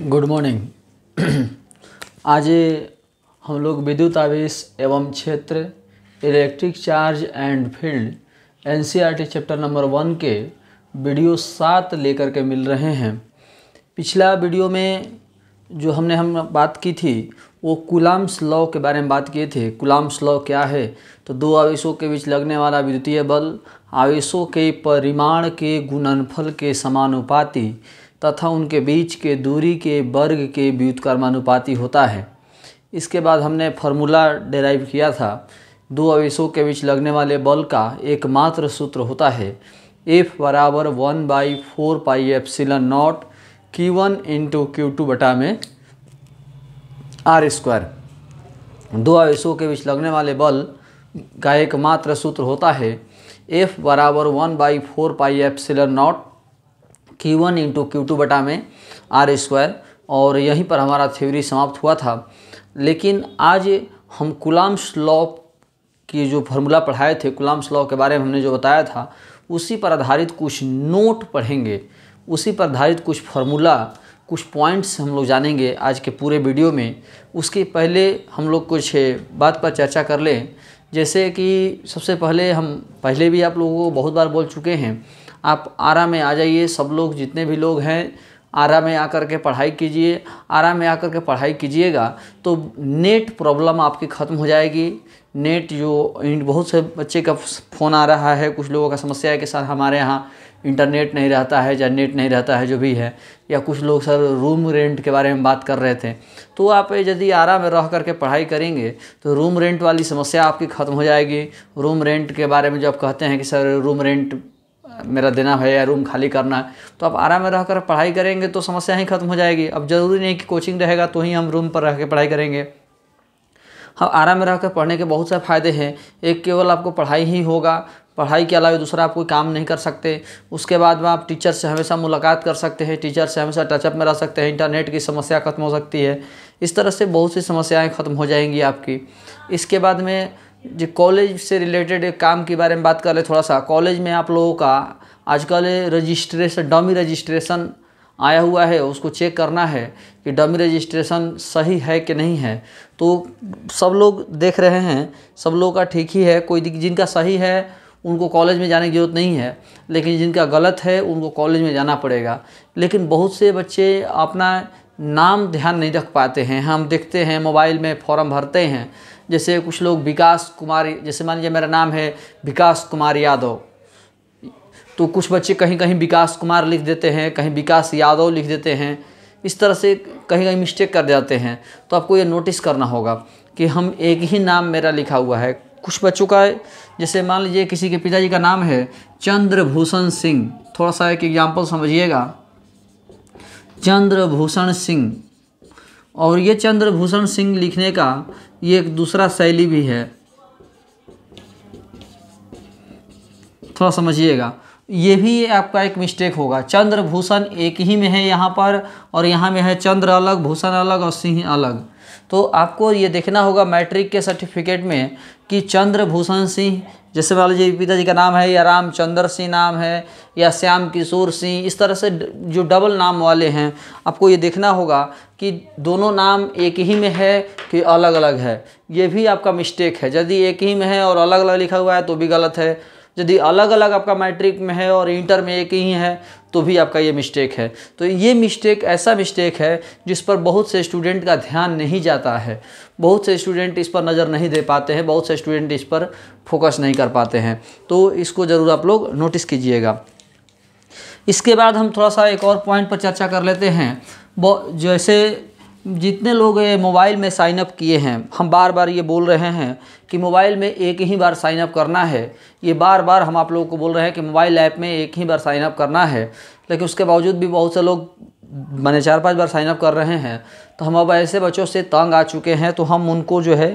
good morning आज हम लोग विद्युत आवेश एवं क्षेत्र इलेक्ट्रिक चार्ज एंड फील्ड एन चैप्टर नंबर वन के वीडियो सात लेकर के मिल रहे हैं पिछला वीडियो में जो हमने हम बात की थी वो कुलाम्स लॉ के बारे में बात किए थे कुलाम्स लॉ क्या है तो दो आवेशों के बीच लगने वाला विद्युतीय बल आवेशों के परिमाण के गुणनफल के समानुपाती तथा उनके बीच के दूरी के वर्ग के व्युत्कर्मानुपाती होता है इसके बाद हमने फार्मूला डेराइव किया था दो आवेशों के बीच लगने वाले बल का एकमात्र सूत्र होता है एफ बराबर one by four pi epsilon naught Q one into Q two बटा में आर स्क्वायर दो आवेशों के बीच लगने वाले बल का एकमात्र सूत्र होता है एफ बराबर one by four pi epsilon naught Q1 one into Q two बटा में आर स्क्वायर और यहीं पर हमारा थ्योरी समाप्त हुआ था लेकिन आज हम कुलाम्स लॉ की जो फार्मूला पढ़ाए थे कुलाम्स लॉ के बारे में हमने जो बताया था उसी पर आधारित कुछ नोट पढ़ेंगे उसी पर आधारित कुछ फार्मूला कुछ पॉइंट्स हम लोग जानेंगे आज के पूरे वीडियो में उसके पहले हम लोग कुछ बात पर चर्चा कर लें जैसे कि सबसे पहले हम पहले भी आप लोगों को बहुत बार बोल चुके हैं आप आरा में आ जाइए सब लोग जितने भी लोग हैं आरा में आकर के पढ़ाई कीजिए आरा में आकर के पढ़ाई कीजिएगा तो नेट प्रॉब्लम आपकी ख़त्म हो जाएगी नेट जो बहुत से बच्चे का फ़ोन आ रहा है कुछ लोगों का समस्या है कि सर हमारे यहाँ इंटरनेट नहीं रहता है या नेट नहीं रहता है जो भी है या कुछ लोग सर रूम रेंट के बारे में बात कर रहे थे तो आप यदि आरा में रह करके पढ़ाई करेंगे तो रूम रेंट वाली समस्या आपकी ख़त्म हो जाएगी रूम रेंट के बारे में जो आप कहते हैं कि सर रूम रेंट मेरा देना है या रूम खाली करना है तो आप आराम में रहकर पढ़ाई करेंगे तो समस्या ही खत्म हो जाएगी अब ज़रूरी नहीं कि कोचिंग रहेगा तो ही हम रूम पर रह कर पढ़ाई करेंगे हाँ आराम में रहकर पढ़ने के बहुत से फ़ायदे हैं एक केवल आपको पढ़ाई ही होगा पढ़ाई के अलावा दूसरा आप कोई काम नहीं कर सकते उसके बाद में आप टीचर से हमेशा मुलाकात कर सकते हैं टीचर से हमेशा टचअप में रह सकते हैं इंटरनेट की समस्या खत्म हो सकती है इस तरह से बहुत सी समस्याएं खत्म हो जाएंगी आपकी इसके बाद में जो कॉलेज से रिलेटेड काम के बारे में बात कर ले थोड़ा सा कॉलेज में आप लोगों का आजकल रजिस्ट्रेशन डमी रजिस्ट्रेशन आया हुआ है उसको चेक करना है कि डमी रजिस्ट्रेशन सही है कि नहीं है तो सब लोग देख रहे हैं सब लोगों का ठीक ही है कोई जिनका सही है उनको कॉलेज में जाने की ज़रूरत नहीं है लेकिन जिनका गलत है उनको कॉलेज में जाना पड़ेगा लेकिन बहुत से बच्चे अपना नाम ध्यान नहीं रख पाते हैं हम देखते हैं मोबाइल में फॉर्म भरते हैं जैसे कुछ लोग विकास कुमार जैसे मान लीजिए मेरा नाम है विकास कुमार यादव तो कुछ बच्चे कहीं कहीं विकास कुमार लिख देते हैं कहीं विकास यादव लिख देते हैं इस तरह से कहीं कहीं मिस्टेक कर जाते हैं तो आपको ये नोटिस करना होगा कि हम एक ही नाम मेरा लिखा हुआ है कुछ बच्चों का जैसे मान लीजिए किसी के पिताजी का नाम है चंद्रभूषण सिंह थोड़ा सा एक एग्जाम्पल समझिएगा चंद्रभूषण सिंह और ये चंद्रभूषण सिंह लिखने का ये एक दूसरा शैली भी है थोड़ा समझिएगा ये भी आपका एक मिस्टेक होगा चंद्रभूषण एक ही में है यहाँ पर और यहाँ में है चंद्र अलग भूषण अलग और सिंह अलग तो आपको ये देखना होगा मैट्रिक के सर्टिफिकेट में कि चंद्रभूषण सिंह जैसे मान लीजिए पिताजी का नाम है या रामचंद्र सिंह नाम है या श्याम किशोर सिंह इस तरह से जो डबल नाम वाले हैं आपको ये देखना होगा कि दोनों नाम एक ही में है कि अलग अलग है ये भी आपका मिस्टेक है यदि एक ही में है और अलग अलग लिखा हुआ है तो भी गलत है यदि अलग अलग आपका मैट्रिक में है और इंटर में एक ही है तो भी आपका ये मिस्टेक है तो ये मिस्टेक ऐसा मिस्टेक है जिस पर बहुत से स्टूडेंट का ध्यान नहीं जाता है बहुत से स्टूडेंट इस पर नज़र नहीं दे पाते हैं बहुत से स्टूडेंट इस पर फोकस नहीं कर पाते हैं तो इसको ज़रूर आप लोग नोटिस कीजिएगा इसके बाद हम थोड़ा सा एक और पॉइंट पर चर्चा कर लेते हैं जैसे जितने लोग मोबाइल में साइन अप किए हैं हम बार बार ये बोल रहे हैं कि मोबाइल में एक ही बार साइन अप करना है ये बार बार हम आप लोगों को बोल रहे हैं कि मोबाइल ऐप में एक ही बार साइन अप करना है लेकिन उसके बावजूद भी बहुत से लोग मैंने चार पांच बार साइन अप कर रहे हैं तो हम अब ऐसे बच्चों से तंग आ चुके हैं तो हम उनको जो है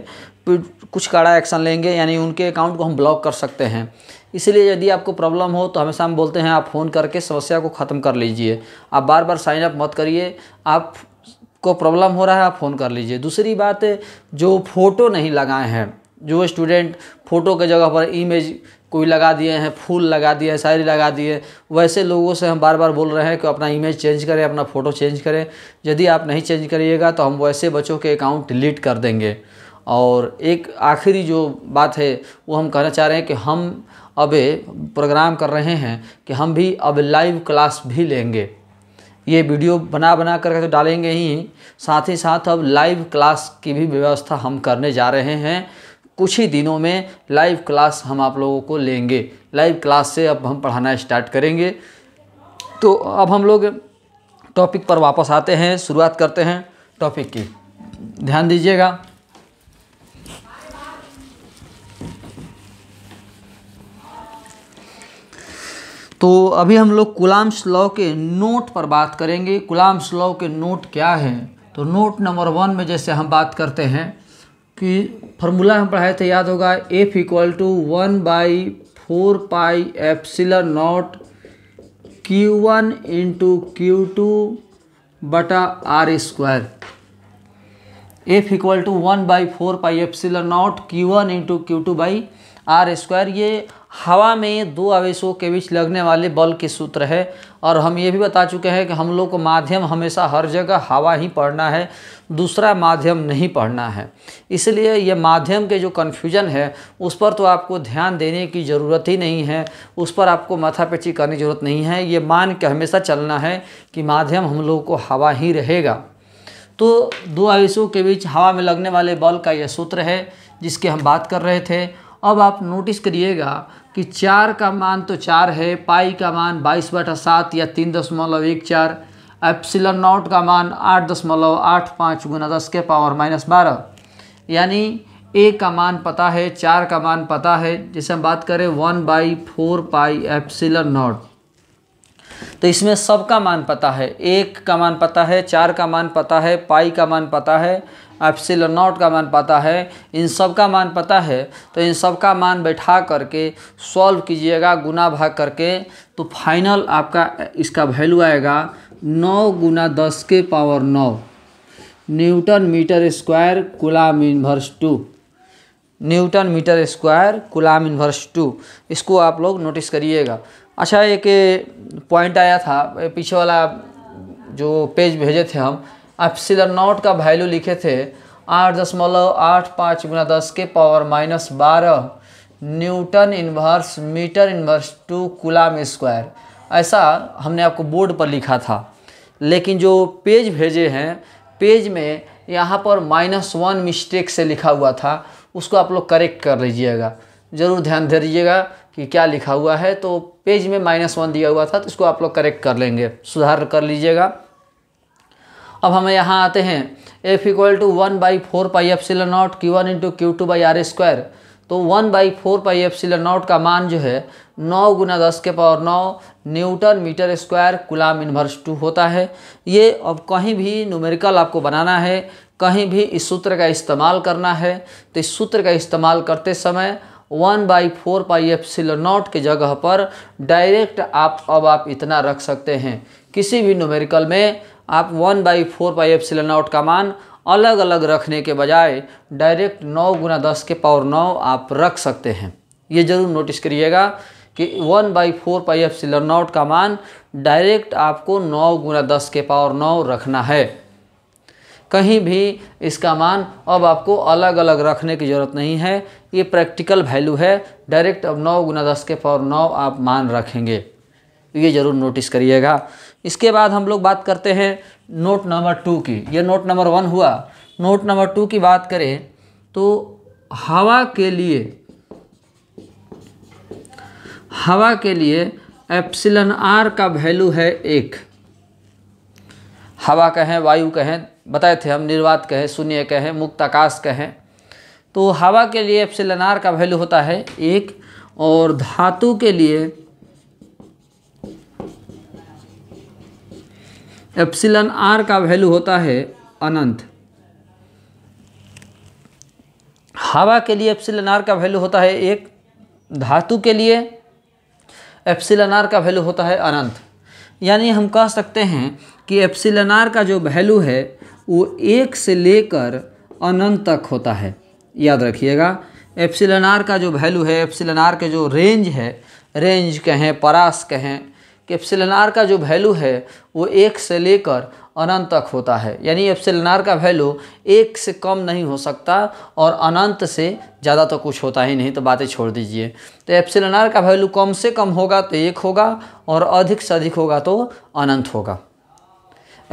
कुछ कड़ा एक्शन लेंगे यानी उनके अकाउंट को हम ब्लॉक कर सकते हैं इसीलिए यदि आपको प्रॉब्लम हो तो हमेशा हम बोलते हैं आप फ़ोन करके समस्या को ख़त्म कर लीजिए आप बार बार साइन अप मत करिए आप को प्रॉब्लम हो रहा है आप फ़ोन कर लीजिए दूसरी बात जो फ़ोटो नहीं लगाए हैं जो स्टूडेंट फ़ोटो के जगह पर इमेज कोई लगा दिए हैं फूल लगा दिए हैं शायरी लगा दिए वैसे लोगों से हम बार बार बोल रहे हैं कि अपना इमेज चेंज करें अपना फ़ोटो चेंज करें यदि आप नहीं चेंज करिएगा तो हम वैसे बच्चों के अकाउंट डिलीट कर देंगे और एक आखिरी जो बात है वो हम कहना चाह रहे हैं कि हम अब प्रोग्राम कर रहे हैं कि हम भी अब लाइव क्लास भी लेंगे ये वीडियो बना बना करके तो डालेंगे ही साथ ही साथ अब लाइव क्लास की भी व्यवस्था हम करने जा रहे हैं कुछ ही दिनों में लाइव क्लास हम आप लोगों को लेंगे लाइव क्लास से अब हम पढ़ाना स्टार्ट करेंगे तो अब हम लोग टॉपिक पर वापस आते हैं शुरुआत करते हैं टॉपिक की ध्यान दीजिएगा तो अभी हम लोग गुलाम्स लॉ के नोट पर बात करेंगे गुलाम्स लॉ के नोट क्या हैं तो नोट नंबर वन में जैसे हम बात करते हैं कि फार्मूला हम पढ़ाए थे याद होगा F equal to one by four pi epsilon naught Q one into Q two बटा R square F equal to one by four pi epsilon naught Q one into Q two by R square ये हवा में दो आवेशों के बीच लगने वाले बल के सूत्र है और हम ये भी बता चुके हैं कि हम लोग को माध्यम हमेशा हर जगह हवा ही पढ़ना है दूसरा माध्यम नहीं पढ़ना है इसलिए ये माध्यम के जो कन्फ्यूजन है उस पर तो आपको ध्यान देने की ज़रूरत ही नहीं है उस पर आपको पेची करने की ज़रूरत नहीं है ये मान के हमेशा चलना है कि माध्यम हम लोग को हवा ही रहेगा तो दो आवेशों के बीच हवा में लगने वाले बल का यह सूत्र है जिसकी हम बात कर रहे थे अब आप नोटिस करिएगा कि चार का मान तो चार है पाई का मान बाईस बटा सात या तीन दशमलव एक चार एप्सिलन नॉट का मान आठ दशमलव आठ पाँच गुना दस के पावर माइनस बारह यानी ए का मान पता है चार का मान पता है जैसे हम बात करें one by four pi epsilon naught तो इसमें सबका मान पता है एक का मान पता है चार का मान पता है पाई का मान पता है एप्सिल नॉट का मान पता है इन सब का मान पता है तो इन सब का मान बैठा करके सॉल्व कीजिएगा गुना भाग करके तो फाइनल आपका इसका वैल्यू आएगा नौ गुना दस के पावर नौ newton metre square coulomb inverse two newton metre square coulomb inverse two इसको आप लोग नोटिस करिएगा अच्छा एक पॉइंट आया था पीछे वाला जो पेज भेजे थे हम आप सिलर नॉट का वैल्यू लिखे थे आठ दशमलव आठ पाँच गुना दस के पावर माइनस बारह newton inverse metre inverse two coulomb square ऐसा हमने आपको बोर्ड पर लिखा था लेकिन जो पेज भेजे हैं पेज में यहाँ पर माइनस वन मिस्टेक से लिखा हुआ था उसको आप लोग करेक्ट कर लीजिएगा ज़रूर ध्यान दे दीजिएगा कि क्या लिखा हुआ है तो पेज में माइनस वन दिया हुआ था तो इसको आप लोग करेक्ट कर लेंगे सुधार कर लीजिएगा अब हम यहाँ आते हैं F equal to one by four pi epsilon naught Q one into Q two by R square तो one by four pi epsilon naught का मान जो है नौ गुना दस के पावर नौ newton metre square coulomb inverse two होता है ये अब कहीं भी न्यूमेरिकल आपको बनाना है कहीं भी इस सूत्र का इस्तेमाल करना है तो इस सूत्र का इस्तेमाल करते समय one by four pi epsilon naught के जगह पर डायरेक्ट आप अब आप इतना रख सकते हैं किसी भी न्यूमेरिकल में आप वन बाई फोर बाई एफ आउट का मान अलग अलग रखने के बजाय डायरेक्ट नौ गुना दस के पावर नौ आप रख सकते हैं ये ज़रूर नोटिस करिएगा कि one by four pi epsilon का मान डायरेक्ट आपको नौ गुना दस के पावर नौ रखना है कहीं भी इसका मान अब आपको अलग अलग रखने की ज़रूरत नहीं है ये प्रैक्टिकल वैल्यू है डायरेक्ट अब नौ गुना दस के पावर नौ आप मान रखेंगे ये ज़रूर नोटिस करिएगा इसके बाद हम लोग बात करते हैं नोट नंबर टू की ये नोट नंबर वन हुआ नोट नंबर टू की बात करें तो हवा के लिए हवा के लिए एप्सिलन आर का वैल्यू है एक हवा कहें वायु कहें बताए थे हम निर्वात कहें शून्य कहें मुक्त आकाश कहें तो हवा के लिए एप्सिलन आर का वैल्यू होता है एक और धातु के लिए एप्सिलन आर का वैल्यू होता है अनंत हवा के लिए एप्सिलन आर का वैल्यू होता है एक धातु के लिए एप्सिलन आर का वैल्यू होता है अनंत यानी हम कह सकते हैं कि एप्सिलन आर का जो वैल्यू है वो एक से लेकर अनंत तक होता है याद रखिएगा एप्सिलन आर का जो वैल्यू है एप्सिलन आर के जो रेंज है रेंज कहें परास कहें कि एप्सिलनार का जो वैल्यू है वो एक से लेकर अनंत तक होता है यानी एप्सिलनार का वैल्यू एक से कम नहीं हो सकता और अनंत से ज़्यादा तो कुछ होता ही नहीं तो बातें छोड़ दीजिए तो एप्सिलनार का वैल्यू कम से कम होगा तो एक होगा और अधिक से अधिक होगा तो अनंत होगा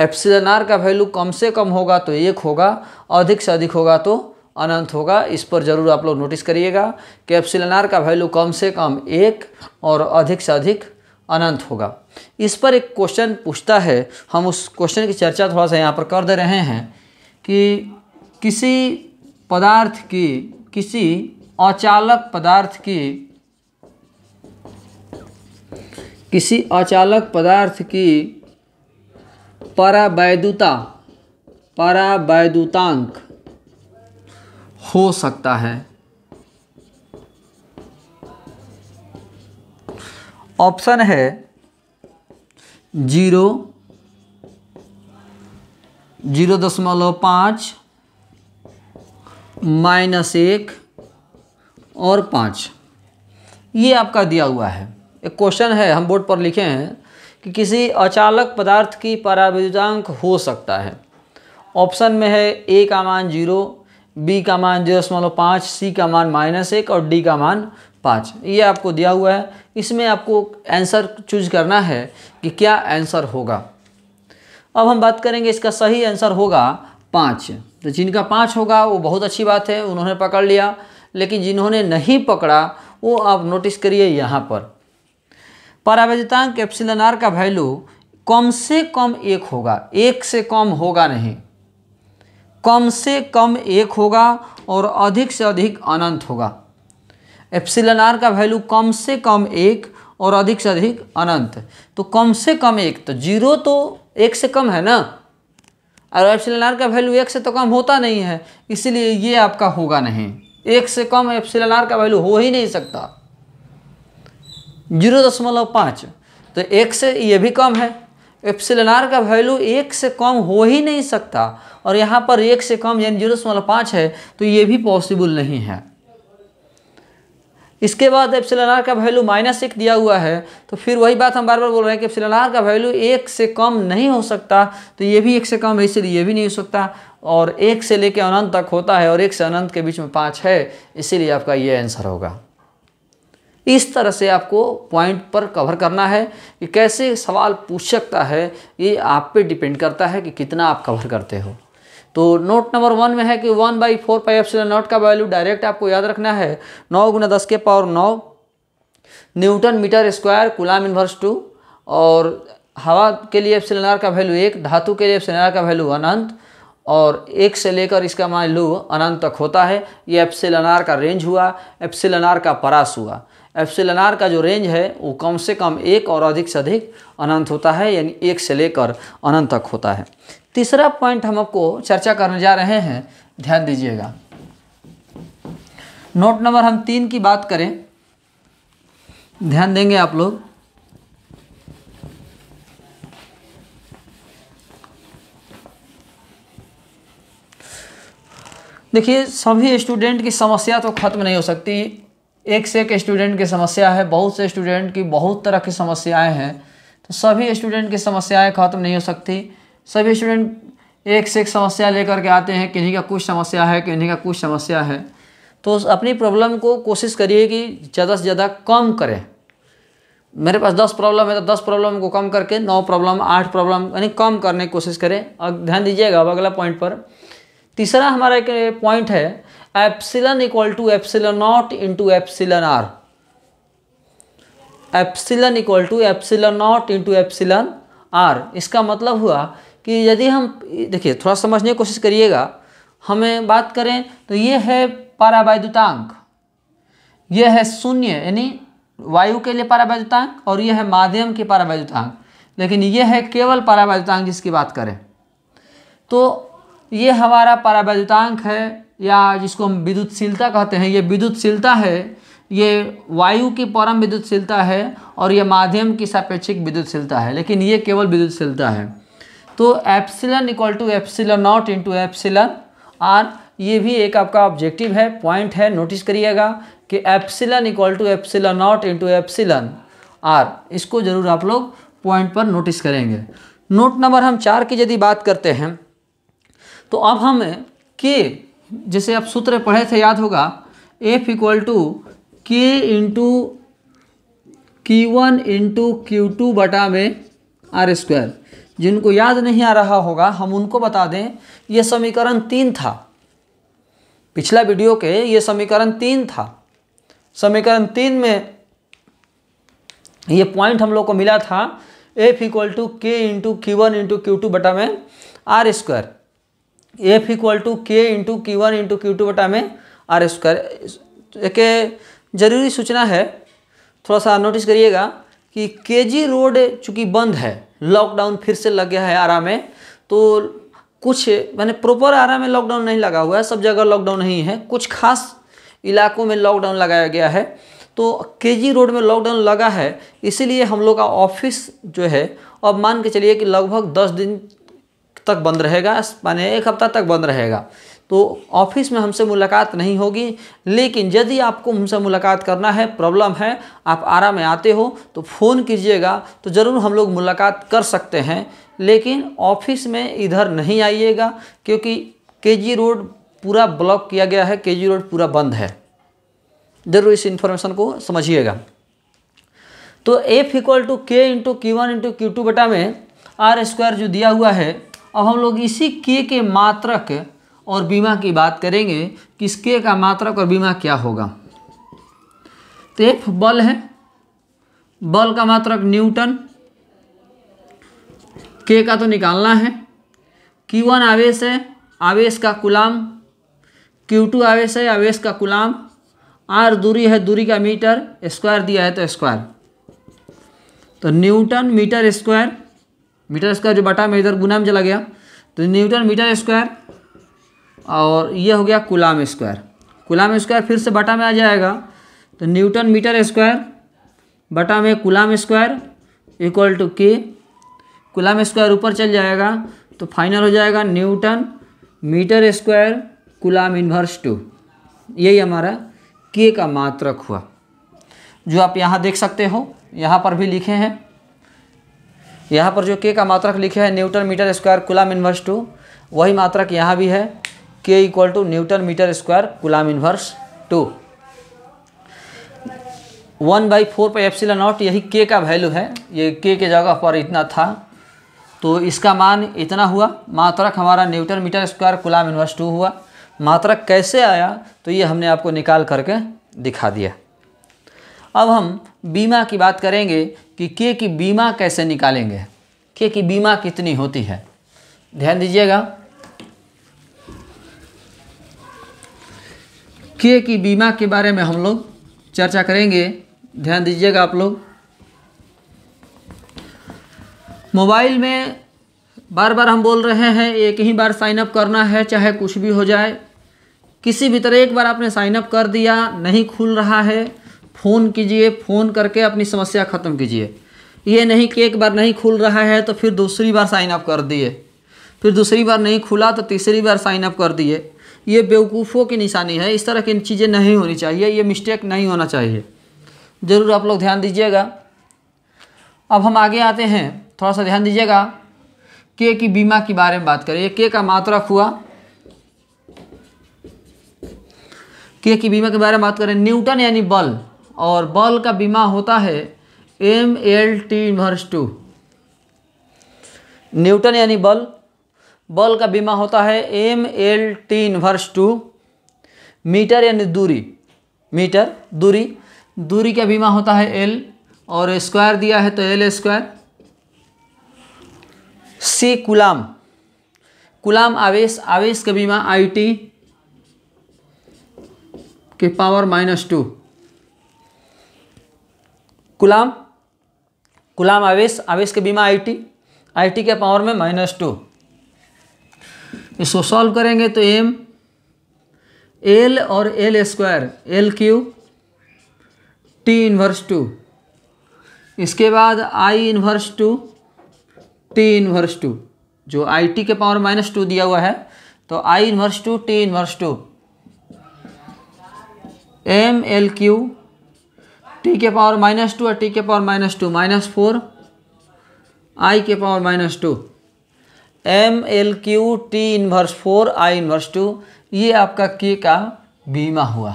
एप्सिलनार का वैल्यू कम से कम होगा तो एक होगा अधिक से अधिक होगा तो अनंत होगा इस पर ज़रूर आप लोग नोटिस करिएगा कि एप्सिलनार का वैल्यू कम से कम एक और अधिक से अधिक अनंत होगा इस पर एक क्वेश्चन पूछता है हम उस क्वेश्चन की चर्चा थोड़ा सा यहाँ पर कर दे रहे हैं कि किसी पदार्थ की किसी अचालक पदार्थ की किसी अचालक पदार्थ की परावैद्युता परावैद्युतांक हो सकता है ऑप्शन है जीरो जीरो दशमलव पाँच माइनस एक और पाँच ये आपका दिया हुआ है एक क्वेश्चन है हम बोर्ड पर लिखे हैं कि किसी अचालक पदार्थ की पराविद्युतांक हो सकता है ऑप्शन में है ए का मान जीरो बी का मान जीरो दशमलव पाँच सी का मान माइनस एक और डी का मान पाँच ये आपको दिया हुआ है इसमें आपको आंसर चूज करना है कि क्या आंसर होगा अब हम बात करेंगे इसका सही आंसर होगा पाँच तो जिनका पाँच होगा वो बहुत अच्छी बात है उन्होंने पकड़ लिया लेकिन जिन्होंने नहीं पकड़ा वो आप नोटिस करिए यहाँ पर पराविजतांक एप्सिलन आर का वैल्यू कम से कम एक होगा एक से कम होगा नहीं कम से कम एक होगा और अधिक से अधिक अनंत होगा एप्सिलन आर का वैल्यू कम से कम एक और अधिक से अधिक अनंत तो कम से कम एक तो जीरो तो एक से कम है ना और एप्सिलन आर का वैल्यू एक से तो कम होता नहीं है इसीलिए ये आपका होगा नहीं एक से कम एप्सिलन आर का वैल्यू हो ही नहीं सकता जीरो दशमलव पाँच तो एक से ये भी कम है एप्सिलन आर का वैल्यू एक से कम हो ही नहीं सकता और यहाँ पर एक से कम यानी जीरो दशमलव पाँच है तो ये भी पॉसिबल नहीं है इसके बाद एप्सिलन आर का वैल्यू माइनस एक दिया हुआ है तो फिर वही बात हम बार बार बोल रहे हैं कि एप्सिलन आर का वैल्यू एक से कम नहीं हो सकता तो ये भी एक से कम है इसीलिए ये भी नहीं हो सकता और एक से लेकर अनंत तक होता है और एक से अनंत के बीच में पाँच है इसीलिए आपका ये आंसर होगा इस तरह से आपको पॉइंट पर कवर करना है कि कैसे सवाल पूछ सकता है ये आप पे डिपेंड करता है कि कितना आप कवर करते हो तो नोट नंबर वन में है कि वन बाई फोर पाई एफ नॉट का वैल्यू डायरेक्ट आपको याद रखना है नौ गुना दस के पावर नौ newton metre square coulomb inverse two और हवा के लिए एफ का वैल्यू एक धातु के लिए एफ का वैल्यू अनंत और एक से लेकर इसका मान लू अनंत तक होता है ये एप्सिलनार का रेंज हुआ एप्सिलनार का परास हुआ एप्सिलनार का जो रेंज है वो कम से कम एक और अधिक से अधिक अनंत होता है यानी एक से लेकर अनंत तक होता है तीसरा पॉइंट हम आपको चर्चा करने जा रहे हैं ध्यान दीजिएगा नोट नंबर हम तीन की बात करें ध्यान देंगे आप लोग देखिए सभी स्टूडेंट की समस्या तो ख़त्म नहीं हो सकती एक से एक स्टूडेंट की समस्या है बहुत से स्टूडेंट की बहुत तरह की समस्याएं हैं तो सभी स्टूडेंट की समस्याएं ख़त्म नहीं हो सकती सभी स्टूडेंट एक से एक समस्या लेकर के आते हैं किन्हीं का कुछ समस्या है किन्हीं का कुछ समस्या है तो अपनी प्रॉब्लम को कोशिश करिए कि ज़्यादा से ज़्यादा कम करें मेरे पास दस प्रॉब्लम है तो दस प्रॉब्लम को कम करके नौ प्रॉब्लम आठ प्रॉब्लम यानी कम करने की कोशिश करें और ध्यान दीजिएगा अब अगला पॉइंट पर तीसरा हमारा एक पॉइंट है epsilon equal to epsilon naught into epsilon R epsilon equal to epsilon naught into epsilon R इसका मतलब हुआ कि यदि हम देखिए थोड़ा समझने की कोशिश करिएगा हमें बात करें तो ये है पारावैद्युतांक ये है शून्य यानी वायु के लिए पारावैद्युतांक और ये है माध्यम के पारावैद्युतांक लेकिन ये है केवल पारावैद्युतांक जिसकी बात करें तो ये हमारा पारावैद्युतांक है या जिसको हम विद्युतशीलता कहते हैं ये विद्युतशीलता है ये वायु की परम विद्युतशीलता है और ये माध्यम की सापेक्षिक विद्युतशीलता है लेकिन ये केवल विद्युतशीलता है तो epsilon equal to epsilon naught into epsilon R ये भी एक आपका ऑब्जेक्टिव है पॉइंट है नोटिस करिएगा कि epsilon equal to epsilon naught into epsilon R इसको ज़रूर आप लोग पॉइंट पर नोटिस करेंगे नोट नंबर हम चार की यदि बात करते हैं तो अब हम के जैसे आप सूत्र पढ़े थे याद होगा F equal to K into Q one into Q two बटा में आर स्क्वायर जिनको याद नहीं आ रहा होगा हम उनको बता दें यह समीकरण तीन था पिछला वीडियो के ये समीकरण तीन था समीकरण तीन में ये पॉइंट हम लोग को मिला था F equal to K into Q one into Q two बटा में R square F equal to K into Q one into Q two बटा में आर स्क्वायर एक जरूरी सूचना है थोड़ा सा नोटिस करिएगा कि के जी रोड चूँकि बंद है लॉकडाउन फिर से लग गया है आरा में तो कुछ मैंने प्रॉपर आरा में लॉकडाउन नहीं लगा हुआ है सब जगह लॉकडाउन नहीं है कुछ खास इलाकों में लॉकडाउन लगाया गया है तो केजी रोड में लॉकडाउन लगा है इसीलिए हम लोग का ऑफिस जो है अब मान के चलिए कि लगभग दस दिन तक बंद रहेगा माने एक हफ्ता तक बंद रहेगा तो ऑफिस में हमसे मुलाकात नहीं होगी लेकिन यदि आपको हमसे मुलाकात करना है प्रॉब्लम है आप आरा में आते हो तो फ़ोन कीजिएगा तो ज़रूर हम लोग मुलाकात कर सकते हैं लेकिन ऑफिस में इधर नहीं आइएगा क्योंकि के रोड पूरा ब्लॉक किया गया है के रोड पूरा बंद है ज़रूर इस इन्फॉर्मेशन को समझिएगा तो F equal to K into Q one into Q two बटा में आर स्क्वायर जो दिया हुआ है अब हम लोग इसी के के मात्रक और बीमा की बात करेंगे किसके का मात्रक और बीमा क्या होगा तो एफ बल है बल का मात्रक न्यूटन के का तो निकालना है क्यू वन आवेश है आवेश का गुलाम क्यू टू आवेश है आवेश का गुलाम आर दूरी है दूरी का मीटर स्क्वायर दिया है तो स्क्वायर तो newton metre square metre square जो बटा में इधर गुना में चला गया तो न्यूटन मीटर स्क्वायर और ये हो गया कुलाम स्क्वायर कुलाम स्क्वायर फिर से बटा में आ जाएगा तो न्यूटन मीटर स्क्वायर बटा में कुलाम स्क्वायर इक्वल टू के कुलाम स्क्वायर ऊपर चल जाएगा तो फाइनल हो जाएगा newton metre square coulomb inverse two यही हमारा के का मात्रक हुआ जो आप यहाँ देख सकते हो यहाँ पर भी लिखे हैं यहाँ पर जो के का मात्रक लिखे है newton metre square coulomb inverse two वही मात्रक यहाँ भी है K equal to newton metre square coulomb inverse two one by four पर एप्सिला नॉट यही के का वैल्यू है ये के के जगह पर इतना था तो इसका मान इतना हुआ मात्रक हमारा newton metre square coulomb inverse two हुआ मात्रक कैसे आया तो ये हमने आपको निकाल करके दिखा दिया अब हम बीमा की बात करेंगे कि के की बीमा कैसे निकालेंगे के की बीमा कितनी होती है ध्यान दीजिएगा किए कि बीमा के बारे में हम लोग चर्चा करेंगे ध्यान दीजिएगा आप लोग मोबाइल में बार बार हम बोल रहे हैं एक ही बार साइनअप करना है चाहे कुछ भी हो जाए किसी भी तरह एक बार आपने साइनअप कर दिया नहीं खुल रहा है फ़ोन कीजिए फ़ोन करके अपनी समस्या ख़त्म कीजिए ये नहीं कि एक बार नहीं खुल रहा है तो फिर दूसरी बार साइनअप कर दिए फिर दूसरी बार नहीं खुला तो तीसरी बार साइनअप कर दिए ये बेवकूफ़ों की निशानी है इस तरह की चीज़ें नहीं होनी चाहिए ये मिस्टेक नहीं होना चाहिए ज़रूर आप लोग ध्यान दीजिएगा अब हम आगे आते हैं थोड़ा सा ध्यान दीजिएगा के की बीमा के बारे में बात करें के का मात्रक हुआ के की बीमा के बारे में बात करें न्यूटन यानी बल और बल का बीमा होता है M L T inverse two newton यानी बल बॉल का बीमा होता है M L T inverse two metre यानी दूरी मीटर दूरी दूरी का बीमा होता है एल और स्क्वायर दिया है तो एल स्क्वायर सी कुलाम कुलाम आवेश आवेश का बीमा आई टी के power minus two coulomb coulomb आवेश आवेश का बीमा आई टी आई टी के पावर में माइनस टू इसको सॉल्व करेंगे तो एम एल और L square L Q T inverse two इसके बाद I inverse two T inverse two जो आई टी के पावर माइनस टू दिया हुआ है तो I inverse two T inverse two M L Q T के पावर माइनस टू और टी के power minus two minus four I के power minus two M L Q T inverse four I inverse two ये आपका के का बीमा हुआ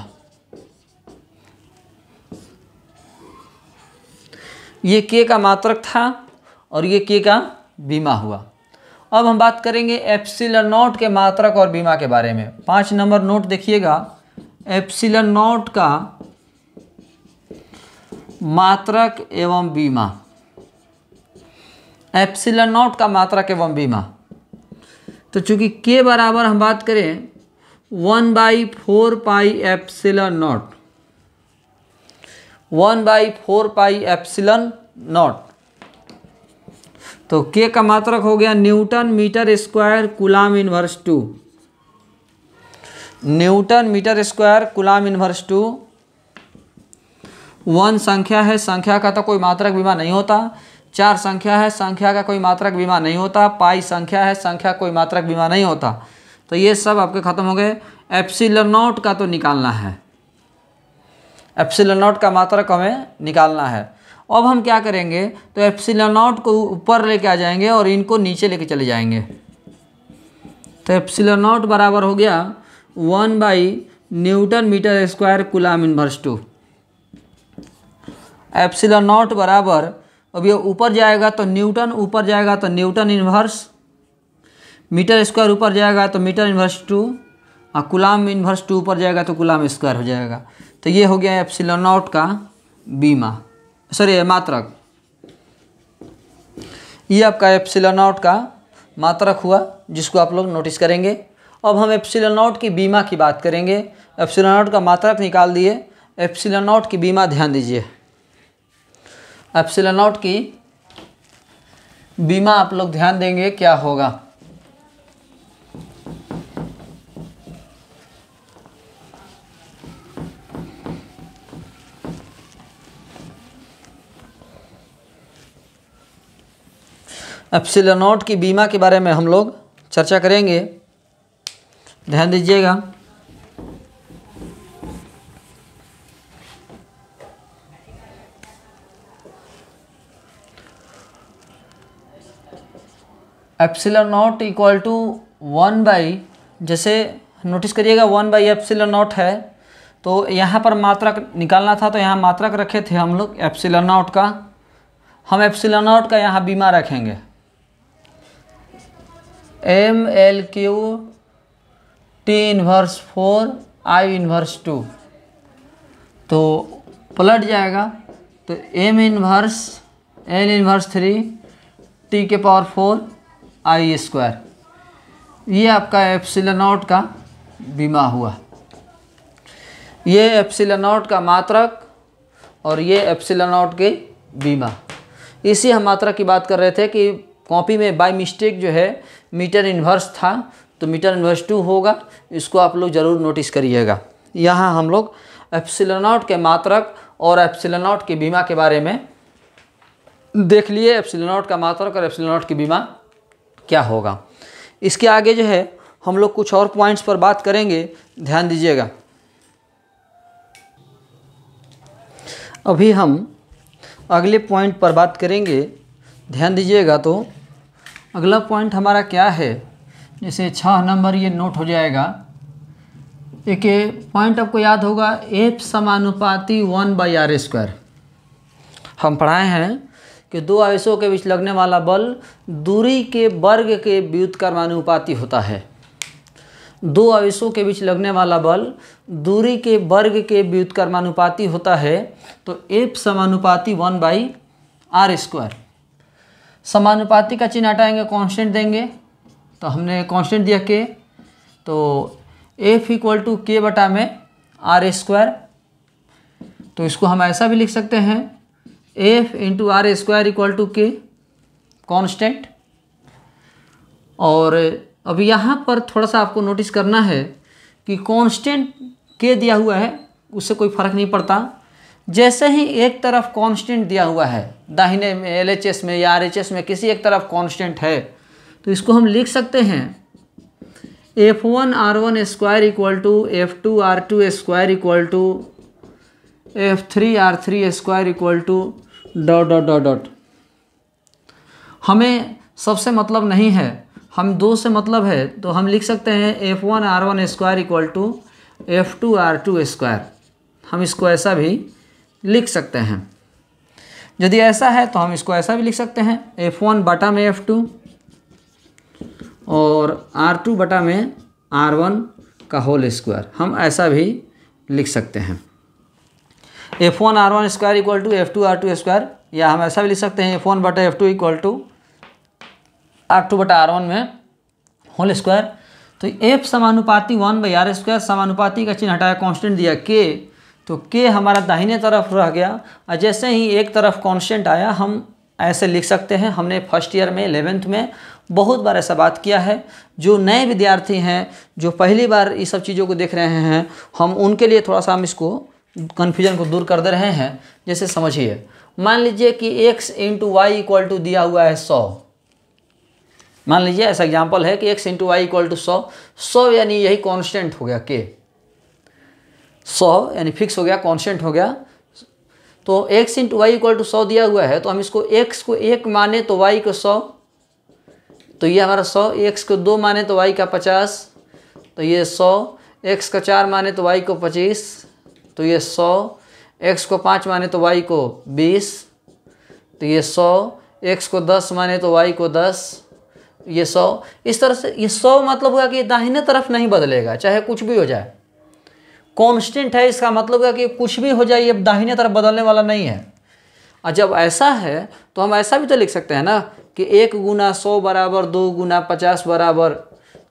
ये के का मात्रक था और ये के का बीमा हुआ अब हम बात करेंगे एप्सिलन नॉट के मात्रक और बीमा के बारे में पाँच नंबर नोट देखिएगा एप्सिलन नॉट का मात्रक एवं बीमा एप्सिलन नॉट का मात्रक एवं बीमा तो चूंकि के बराबर हम बात करें one by four pi epsilon naught one by four pi epsilon naught तो के का मात्रक हो गया newton metre square coulomb inverse two newton metre square coulomb inverse two one संख्या है संख्या का तो कोई मात्रक बीमा नहीं होता चार संख्या है संख्या का कोई मात्रक बीमा नहीं होता पाई संख्या है संख्या कोई मात्रक बीमा नहीं होता तो ये सब आपके ख़त्म हो गए एप्सिलनॉट का तो निकालना है एप्सिलनॉट का मात्रक हमें निकालना है अब हम क्या करेंगे तो एप्सिलनॉट को ऊपर लेके आ जाएंगे और इनको नीचे लेके चले जाएंगे तो एप्सिलनॉट बराबर हो गया one by newton metre square coulomb inverse two epsilon naught बराबर अब ये ऊपर जाएगा तो न्यूटन ऊपर जाएगा तो न्यूटन इन्वर्स मीटर स्क्वायर ऊपर जाएगा तो मीटर इन्वर्स टू और हाँ, गुलाम इन्वर्स टू ऊपर जाएगा तो गुलाम स्क्वायर हो जाएगा तो ये हो गया एप्सिलोनॉट का बीमा सॉरी मात्रक ये आपका एप्सिलोनॉट का मात्रक हुआ जिसको आप लोग नोटिस करेंगे अब हम एप्सिलोनॉट की बीमा की बात करेंगे एप्सिलोनॉट का मात्रक निकाल दिए एप्सिलोनॉट की बीमा ध्यान दीजिए एप्सिला की बीमा आप लोग ध्यान देंगे क्या होगा एप्सिलनोट की बीमा के बारे में हम लोग चर्चा करेंगे ध्यान दीजिएगा epsilon naught equal to one by जैसे नोटिस करिएगा वन बाई एप्सिलर नॉट है तो यहाँ पर मात्रक निकालना था तो यहाँ मात्रक रखे थे हम लोग एप्सिलर नॉट का हम एप्सिलर नॉट का यहाँ बीमा रखेंगे M L Q T inverse four I inverse two तो पलट जाएगा तो M inverse L inverse three T के पावर फोर आई स्क्वायर ये आपका एप्सिलनॉट का बीमा हुआ ये एप्सिलनॉट का मात्रक और ये एप्सिलनॉट के बीमा इसी हम मात्रक की बात कर रहे थे कि कॉपी में बाय मिस्टेक जो है मीटर इन्वर्स था तो मीटर इन्वर्स टू होगा इसको आप लोग ज़रूर नोटिस करिएगा यहाँ हम लोग एप्सिलनॉट के मात्रक और एप्सिलनॉट के बीमा के बारे में देख लिए एप्सिलनॉट का मात्रक और एप्सिलनॉट की बीमा क्या होगा इसके आगे जो है हम लोग कुछ और पॉइंट्स पर बात करेंगे ध्यान दीजिएगा अभी हम अगले पॉइंट पर बात करेंगे ध्यान दीजिएगा तो अगला पॉइंट हमारा क्या है जैसे छः नंबर ये नोट हो जाएगा एक पॉइंट आपको याद होगा एफ समानुपाती वन बाई आर स्क्वायर हम पढ़ाए हैं कि दो आवेशों के बीच लगने वाला बल दूरी के वर्ग के व्युत्कर्मानुपाती होता है दो आवेशों के बीच लगने वाला बल दूरी के वर्ग के व्युत्कर्मानुपाती होता है तो एफ समानुपाती वन बाई आर स्क्वायर समानुपाती का चिन्ह हटाएंगे कॉन्स्टेंट देंगे तो हमने कॉन्स्टेंट दिया के तो एफ इक्वल टू के बटा में आर स्क्वायर तो इसको हम ऐसा भी लिख सकते हैं F into R square equal to K constant और अब यहाँ पर थोड़ा सा आपको नोटिस करना है कि कॉन्स्टेंट के दिया हुआ है उससे कोई फ़र्क नहीं पड़ता जैसे ही एक तरफ कांस्टेंट दिया हुआ है दाहिने में एल में या आर में किसी एक तरफ कांस्टेंट है तो इसको हम लिख सकते हैं F one R one square equal to F two R two square equal to F three R three square equal to dot dot dot dot हमें सबसे मतलब नहीं है हम दो से मतलब है तो हम लिख सकते हैं F one R one square equal to F two R two square हम इसको ऐसा भी लिख सकते हैं यदि ऐसा है तो हम इसको ऐसा भी लिख सकते हैं एफ वन बटा में एफ टू और आर टू बटा में आर वन का होल स्क्वायर हम ऐसा भी लिख सकते हैं F one R one square equal to F two R two square या हम ऐसा भी लिख सकते हैं एफ वन बटा F two equal to R two बटा आर वन में होल स्क्वायर तो एफ समानुपाती वन बाई आर स्क्वायर समानुपाती का चिन्ह हटाया कॉन्स्टेंट दिया के तो के हमारा दाहिने तरफ रह गया और जैसे ही एक तरफ कॉन्स्टेंट आया हम ऐसे लिख सकते हैं हमने फर्स्ट ईयर में एलेवेंथ में बहुत बार ऐसा बात किया है जो नए विद्यार्थी हैं जो पहली बार ये सब चीज़ों को देख रहे हैं हम उनके लिए थोड़ा सा हम इसको कन्फ्यूजन को दूर कर दे रहे हैं जैसे समझिए मान लीजिए कि X into Y equal to दिया हुआ है सौ मान लीजिए ऐसा एग्जाम्पल है कि X into Y equal to सौ सौ यानी यही कांस्टेंट हो गया के सौ यानी फिक्स हो गया कांस्टेंट हो गया तो X into Y equal to सौ दिया हुआ है तो हम इसको एक्स को एक माने तो वाई को सौ तो ये हमारा सौ एक्स को दो माने तो वाई का पचास तो ये सौ एक्स का चार माने तो वाई को पच्चीस तो ये सौ एक्स को पाँच माने तो वाई को बीस तो ये सौ एक्स को दस माने तो वाई को दस ये सौ इस तरह से ये सौ मतलब हुआ कि ये दाहिने तरफ नहीं बदलेगा चाहे कुछ भी हो जाए कॉन्स्टेंट है इसका मतलब हुआ कि कुछ भी हो जाए ये दाहिने तरफ बदलने वाला नहीं है और जब ऐसा है तो हम ऐसा भी तो लिख सकते हैं ना कि एक गुना सौ बराबर दो गुना पचास बराबर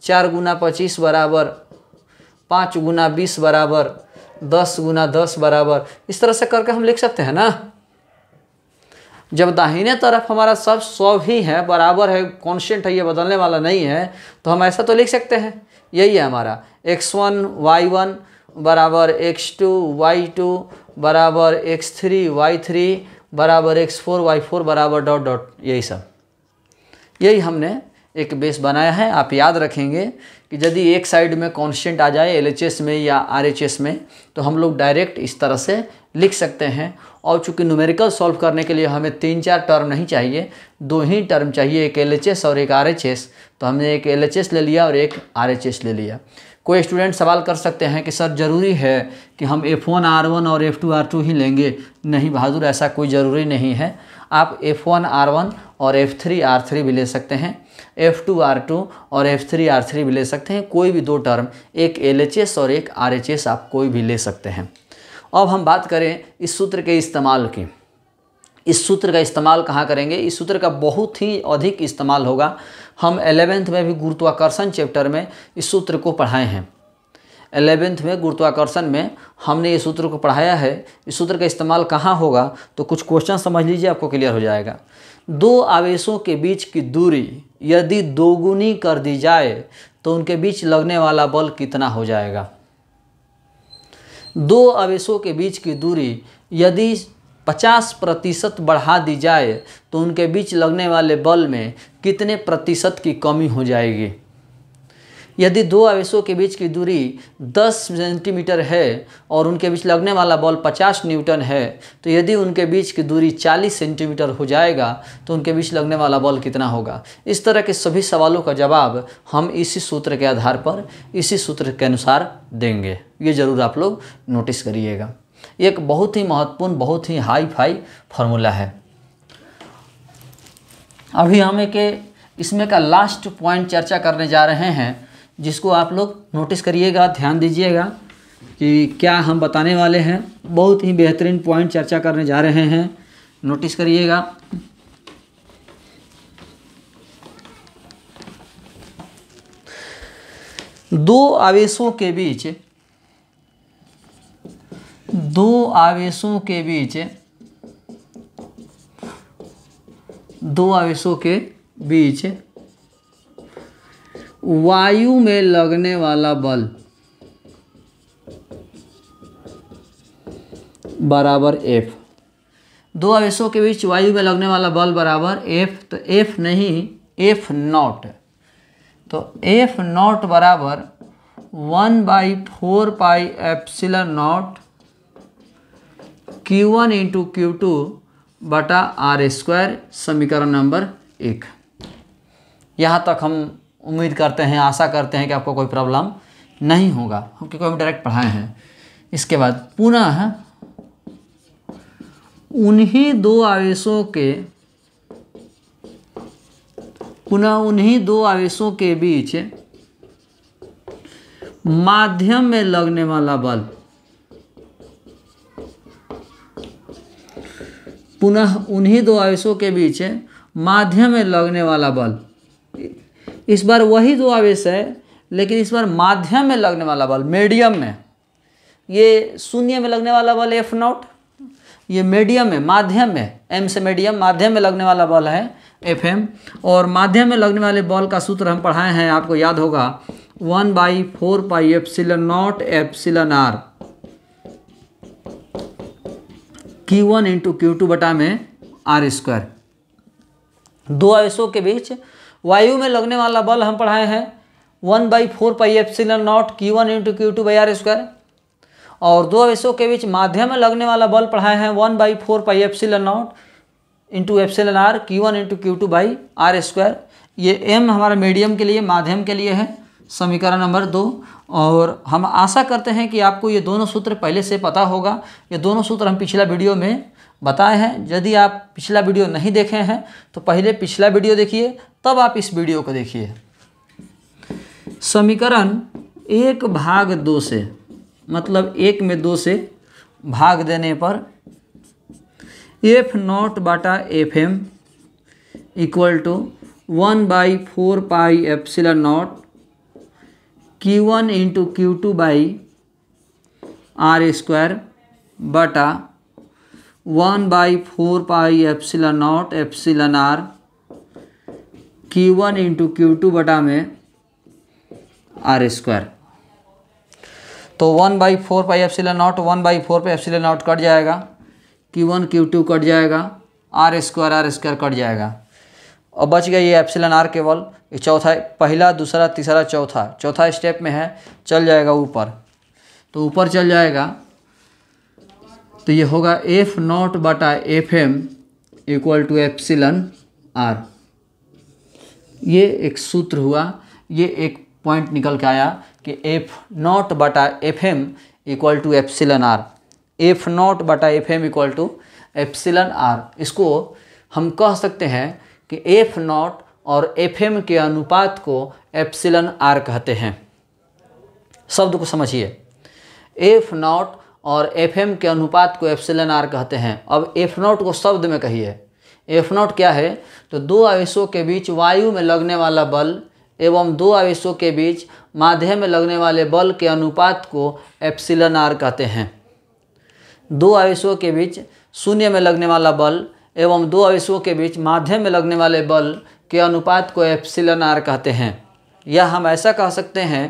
चार गुना पच्चीस बराबर पाँच गुना बीस बराबर दस गुना दस बराबर इस तरह से करके हम लिख सकते हैं ना जब दाहिने तरफ हमारा सब सौ ही है बराबर है कॉन्स्टेंट है ये बदलने वाला नहीं है तो हम ऐसा तो लिख सकते हैं यही है हमारा एक्स वन वाई वन बराबर एक्स टू वाई टू बराबर एक्स थ्री वाई थ्री बराबर एक्स फोर वाई फोर बराबर डॉट डॉट यही सब यही हमने एक बेस बनाया है आप याद रखेंगे कि यदि एक साइड में कॉन्स्टेंट आ जाए एल में या आर में तो हम लोग डायरेक्ट इस तरह से लिख सकते हैं और चूँकि न्यूमेरिकल सॉल्व करने के लिए हमें तीन चार टर्म नहीं चाहिए दो ही टर्म चाहिए एक एल और एक आर तो हमने एक एल ले लिया और एक आर ले लिया कोई स्टूडेंट सवाल कर सकते हैं कि सर ज़रूरी है कि हम एफ़ वन आर वन और एफ़ टू आर टू ही लेंगे नहीं बहादुर ऐसा कोई ज़रूरी नहीं है आप एफ़ वन आर वन और एफ़ थ्री आर थ्री भी ले सकते हैं एफ़ टू आर टू और एफ़ थ्री आर थ्री भी ले सकते हैं कोई भी दो टर्म एक एल एच एस और एक आर एच एस आप कोई भी ले सकते हैं अब हम बात करें इस सूत्र के इस्तेमाल की इस सूत्र का इस्तेमाल कहाँ करेंगे इस सूत्र का बहुत ही अधिक इस्तेमाल होगा हम एलेवेंथ में भी गुरुत्वाकर्षण चैप्टर में इस सूत्र को पढ़ाए हैं एलेवेंथ में गुरुत्वाकर्षण में हमने ये सूत्र को पढ़ाया है इस सूत्र का इस्तेमाल कहाँ होगा तो कुछ क्वेश्चन समझ लीजिए आपको क्लियर हो जाएगा दो आवेशों के बीच की दूरी यदि दोगुनी कर दी जाए तो उनके बीच लगने वाला बल कितना हो जाएगा दो आवेशों के बीच की दूरी यदि 50 प्रतिशत बढ़ा दी जाए तो उनके बीच लगने वाले बल में कितने प्रतिशत की कमी हो जाएगी यदि दो आवेशों के बीच की दूरी 10 सेंटीमीटर है और उनके बीच लगने वाला बॉल 50 न्यूटन है तो यदि उनके बीच की दूरी 40 सेंटीमीटर हो जाएगा तो उनके बीच लगने वाला बॉल कितना होगा इस तरह के सभी सवालों का जवाब हम इसी सूत्र के आधार पर इसी सूत्र के अनुसार देंगे ये ज़रूर आप लोग नोटिस करिएगा एक बहुत ही महत्वपूर्ण बहुत ही हाई फाई फार्मूला है अभी हम एक इसमें का लास्ट पॉइंट चर्चा करने जा रहे हैं जिसको आप लोग नोटिस करिएगा ध्यान दीजिएगा कि क्या हम बताने वाले हैं बहुत ही बेहतरीन पॉइंट चर्चा करने जा रहे हैं नोटिस करिएगा दो आवेशों के बीच दो आवेशों के बीच दो आवेशों के बीच वायु में लगने वाला बल बराबर एफ दो आवेशों के बीच वायु में लगने वाला बल बराबर एफ तो एफ नहीं एफ नॉट तो एफ नॉट बराबर one by four pi epsilon naught Q one into Q two बटा आर स्क्वायर समीकरण नंबर एक यहाँ तक हम उम्मीद करते हैं आशा करते हैं कि आपको कोई प्रॉब्लम नहीं होगा हम क्योंकि हम डायरेक्ट पढ़ाए हैं इसके बाद पुनः उन्हीं दो आवेशों के पुनः उन्हीं दो आवेशों के बीच माध्यम में लगने वाला बल पुनः उन्हीं दो आवेशों के बीच माध्यम में लगने वाला बल इस बार वही दो आवेश है लेकिन इस बार माध्यम में लगने वाला बल मीडियम में ये शून्य में लगने वाला बल एफ नॉट ये मीडियम है माध्यम में एम से मीडियम माध्यम में लगने वाला बल है एफ एम और माध्यम में लगने वाले बल का सूत्र हम पढ़ाए हैं आपको याद होगा one by four pi epsilon naught epsilon R Q one into Q two बटा में आर स्क्वायर दो आवेशों के बीच वायु में लगने वाला बल हम पढ़ाए हैं one by four pi epsilon naught Q one into Q two by R square और दो अवयसों के बीच माध्यम में लगने वाला बल पढ़ाए हैं one by four pi epsilon naught into epsilon R Q one into Q two by R square ये एम हमारा मीडियम के लिए माध्यम के लिए है समीकरण नंबर दो और हम आशा करते हैं कि आपको ये दोनों सूत्र पहले से पता होगा ये दोनों सूत्र हम पिछला वीडियो में बताए हैं यदि आप पिछला वीडियो नहीं देखे हैं तो पहले पिछला वीडियो देखिए तब आप इस वीडियो को देखिए समीकरण एक भाग दो से मतलब एक में दो से भाग देने पर एफ नॉट बाटा F M equal to one by four pi epsilon naught Q one into Q two by R square बटा one by four pi epsilon naught epsilon R Q one into Q two बटा में R square तो one by four pi epsilon naught one by four pi epsilon naught cut जाएगा Q one Q two cut जाएगा R square R square cut जाएगा और बच गया ये एप्सिलन आर केवल चौथा पहला दूसरा तीसरा चौथा चौथा स्टेप में है चल जाएगा ऊपर तो ऊपर चल जाएगा तो ये होगा एफ नॉट बटा F M equal to epsilon R ये एक सूत्र हुआ ये एक पॉइंट निकल के आया कि एफ नॉट बटा F M equal to epsilon R F naught बटा F M equal to epsilon R इसको हम कह सकते हैं कि एफ नॉट और एफ एम के अनुपात को एप्सिलन आर कहते हैं शब्द को समझिए एफ नॉट और एफ एम के अनुपात को एप्सिलन आर कहते हैं अब एफ नोट को शब्द में कहिए एफ नोट क्या है तो दो आवेशों के बीच वायु में लगने वाला बल एवं दो आवेशों के बीच माध्यम में लगने वाले बल के अनुपात को एप्सिलन आर कहते हैं दो आवेशों के बीच शून्य में लगने वाला बल एवं दो आवेशों के बीच माध्यम में लगने वाले बल के अनुपात को एप्सिलन आर कहते हैं या हम ऐसा कह सकते हैं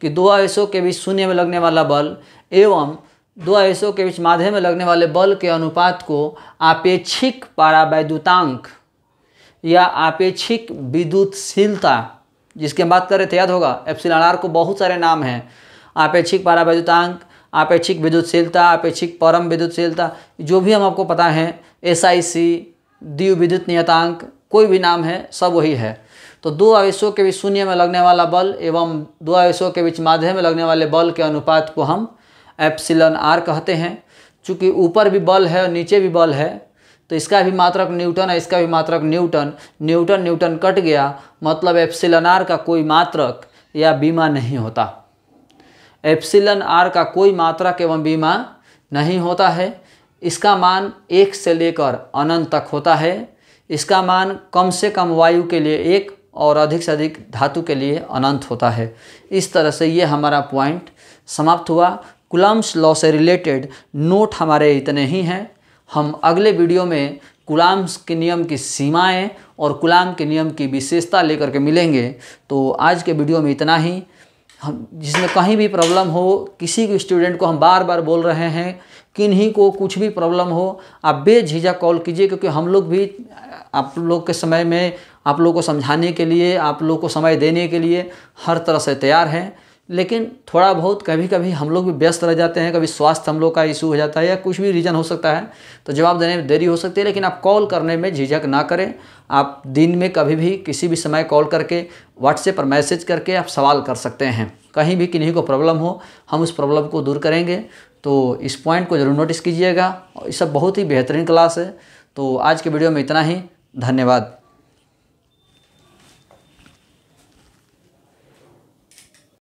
कि दो आवेशों के बीच शून्य में लगने वाला बल एवं दो आयसों के बीच माध्यम में लगने वाले बल के अनुपात को आपेक्षिक पारावैद्युतांक या आपेक्षिक विद्युतशीलता जिसकी हम बात कर रहे थे याद होगा एप्सिलॉन आर को बहुत सारे नाम हैं आपेक्षिक पारावैद्युतांक आपेक्षिक विद्युतशीलता आपेक्षिक परम विद्युतशीलता जो भी हम आपको पता है एस आई सी दीव विद्युत नियतांक कोई भी नाम है सब वही है तो दो आवेशों के बीच शून्य में लगने वाला बल एवं दो आवेशों के बीच माध्यम में लगने वाले बल के अनुपात को हम एप्सिलन आर कहते हैं चूँकि ऊपर भी बल है और नीचे भी बल है तो इसका भी मात्रक न्यूटन है इसका भी मात्रक न्यूटन न्यूटन न्यूटन कट गया मतलब एप्सिलन आर का कोई मात्रक या बीमा नहीं होता एप्सिलन आर का कोई मात्रक एवं बीमा नहीं होता है इसका मान एक से लेकर अनंत तक होता है इसका मान कम से कम वायु के लिए एक और अधिक से अधिक धातु के लिए अनंत होता है इस तरह से ये हमारा पॉइंट समाप्त हुआ कुलाम्स लॉ से रिलेटेड नोट हमारे इतने ही हैं हम अगले वीडियो में कुलाम्स के नियम की सीमाएं और कुलाम के नियम की विशेषता लेकर के मिलेंगे तो आज के वीडियो में इतना ही हम जिसमें कहीं भी प्रॉब्लम हो किसी भी स्टूडेंट को हम बार बार बोल रहे हैं किन्हीं को कुछ भी प्रॉब्लम हो आप बेझिझक कॉल कीजिए क्योंकि हम लोग भी आप लोग के समय में आप लोग को समझाने के लिए आप लोग को समय देने के लिए हर तरह से तैयार हैं लेकिन थोड़ा बहुत कभी कभी हम लोग भी व्यस्त रह जाते हैं कभी स्वास्थ्य हम लोग का इशू हो जाता है या कुछ भी रीज़न हो सकता है तो जवाब देने में देरी हो सकती है लेकिन आप कॉल करने में झिझक ना करें आप दिन में कभी भी किसी भी समय कॉल करके व्हाट्सएप पर मैसेज करके आप सवाल कर सकते हैं कहीं भी किन्हीं को प्रॉब्लम हो हम उस प्रॉब्लम को दूर करेंगे तो इस पॉइंट को ज़रूर नोटिस कीजिएगा और सब बहुत ही बेहतरीन क्लास है तो आज के वीडियो में इतना ही धन्यवाद